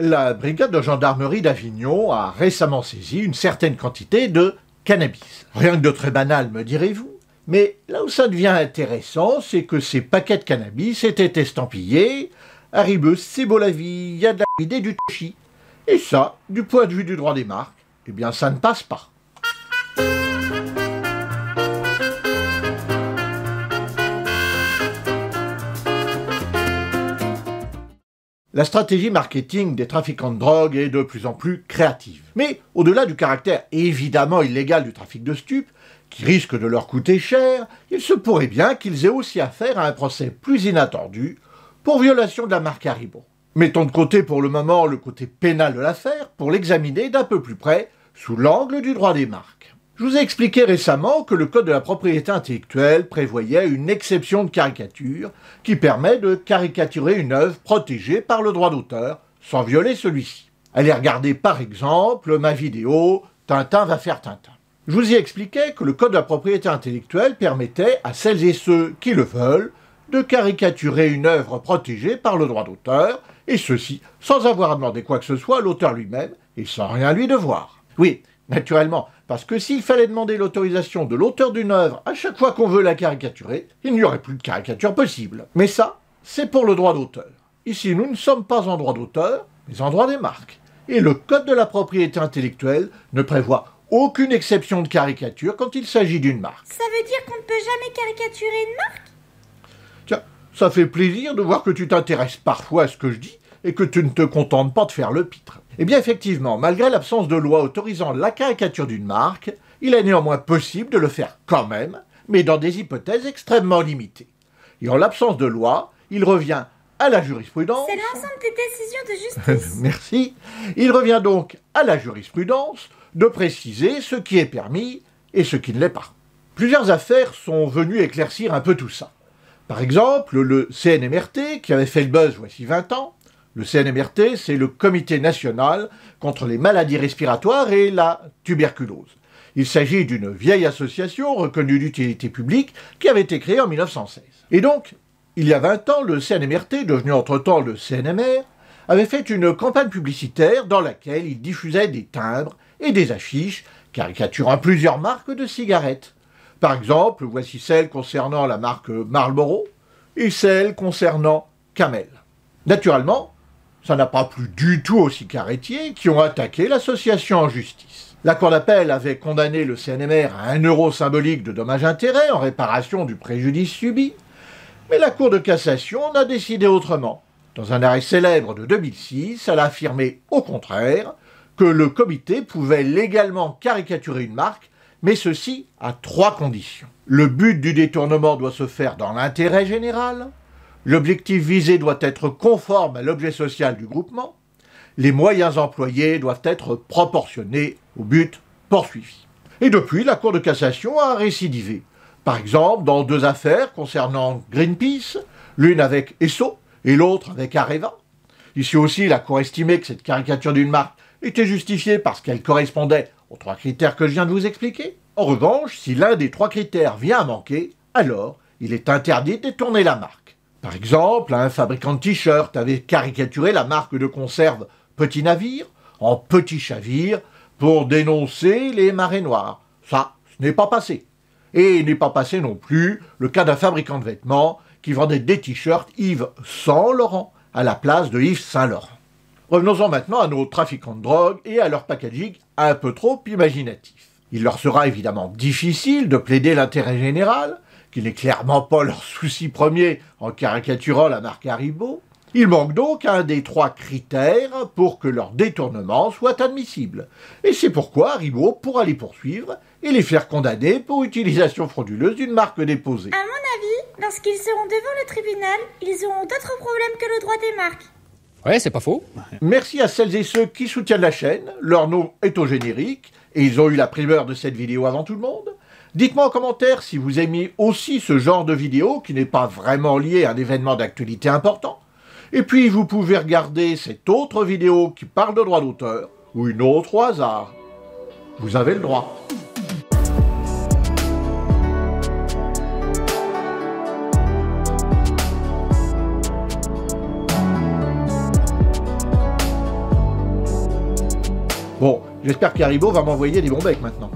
la brigade de gendarmerie d'Avignon a récemment saisi une certaine quantité de cannabis. Rien que de très banal, me direz-vous. Mais là où ça devient intéressant, c'est que ces paquets de cannabis étaient estampillés Haribus, la la et du Toshi. Et ça, du point de vue du droit des marques, eh bien ça ne passe pas. La stratégie marketing des trafiquants de drogue est de plus en plus créative. Mais au-delà du caractère évidemment illégal du trafic de stupes, qui risque de leur coûter cher, il se pourrait bien qu'ils aient aussi affaire à un procès plus inattendu pour violation de la marque Haribo. Mettons de côté pour le moment le côté pénal de l'affaire pour l'examiner d'un peu plus près sous l'angle du droit des marques. Je vous ai expliqué récemment que le Code de la propriété intellectuelle prévoyait une exception de caricature qui permet de caricaturer une œuvre protégée par le droit d'auteur sans violer celui-ci. Allez regarder par exemple ma vidéo Tintin va faire Tintin. Je vous y expliquais que le Code de la propriété intellectuelle permettait à celles et ceux qui le veulent de caricaturer une œuvre protégée par le droit d'auteur, et ceci sans avoir à demander quoi que ce soit à l'auteur lui-même et sans rien lui devoir. Oui, Naturellement, parce que s'il fallait demander l'autorisation de l'auteur d'une œuvre à chaque fois qu'on veut la caricaturer, il n'y aurait plus de caricature possible. Mais ça, c'est pour le droit d'auteur. Ici, nous ne sommes pas en droit d'auteur, mais en droit des marques. Et le Code de la propriété intellectuelle ne prévoit aucune exception de caricature quand il s'agit d'une marque. Ça veut dire qu'on ne peut jamais caricaturer une marque Tiens, ça fait plaisir de voir que tu t'intéresses parfois à ce que je dis et que tu ne te contentes pas de faire le pitre. Eh bien effectivement, malgré l'absence de loi autorisant la caricature d'une marque, il est néanmoins possible de le faire quand même, mais dans des hypothèses extrêmement limitées. Et en l'absence de loi, il revient à la jurisprudence. C'est l'ensemble des décisions de justice. Merci. Il revient donc à la jurisprudence de préciser ce qui est permis et ce qui ne l'est pas. Plusieurs affaires sont venues éclaircir un peu tout ça. Par exemple, le CNMRT, qui avait fait le buzz voici 20 ans, le CNMRT, c'est le Comité national contre les maladies respiratoires et la tuberculose. Il s'agit d'une vieille association reconnue d'utilité publique qui avait été créée en 1916. Et donc, il y a 20 ans, le CNMRT, devenu entre-temps le CNMR, avait fait une campagne publicitaire dans laquelle il diffusait des timbres et des affiches caricaturant plusieurs marques de cigarettes. Par exemple, voici celle concernant la marque Marlboro et celle concernant Camel. Naturellement, ça n'a pas plu du tout aux cigarettiers qui ont attaqué l'association en justice. La Cour d'appel avait condamné le CNMR à un euro symbolique de dommages-intérêts en réparation du préjudice subi, mais la Cour de cassation en a décidé autrement. Dans un arrêt célèbre de 2006, elle a affirmé au contraire que le comité pouvait légalement caricaturer une marque, mais ceci à trois conditions. Le but du détournement doit se faire dans l'intérêt général, L'objectif visé doit être conforme à l'objet social du groupement. Les moyens employés doivent être proportionnés au but poursuivi. Et depuis, la Cour de cassation a récidivé. Par exemple, dans deux affaires concernant Greenpeace, l'une avec Esso et l'autre avec Areva. Ici aussi, la Cour estimait que cette caricature d'une marque était justifiée parce qu'elle correspondait aux trois critères que je viens de vous expliquer. En revanche, si l'un des trois critères vient à manquer, alors il est interdit de détourner la marque. Par exemple, un fabricant de t-shirts avait caricaturé la marque de conserve Petit Navire en Petit Chavire pour dénoncer les marées noires. Ça, ce n'est pas passé. Et n'est pas passé non plus le cas d'un fabricant de vêtements qui vendait des t-shirts Yves Saint Laurent à la place de Yves Saint Laurent. Revenons-en maintenant à nos trafiquants de drogue et à leur packaging un peu trop imaginatif. Il leur sera évidemment difficile de plaider l'intérêt général, qui n'est clairement pas leur souci premier en caricaturant la marque Haribo, il manque donc un des trois critères pour que leur détournement soit admissible. Et c'est pourquoi Haribo pourra les poursuivre et les faire condamner pour utilisation frauduleuse d'une marque déposée. À mon avis, lorsqu'ils seront devant le tribunal, ils auront d'autres problèmes que le droit des marques. Ouais, c'est pas faux. Merci à celles et ceux qui soutiennent la chaîne. Leur nom est au générique et ils ont eu la primeur de cette vidéo avant tout le monde. Dites-moi en commentaire si vous aimez aussi ce genre de vidéo qui n'est pas vraiment lié à un événement d'actualité important. Et puis vous pouvez regarder cette autre vidéo qui parle de droit d'auteur, ou une autre au hasard. Vous avez le droit. Bon, j'espère qu'Aribo va m'envoyer des bons becs maintenant.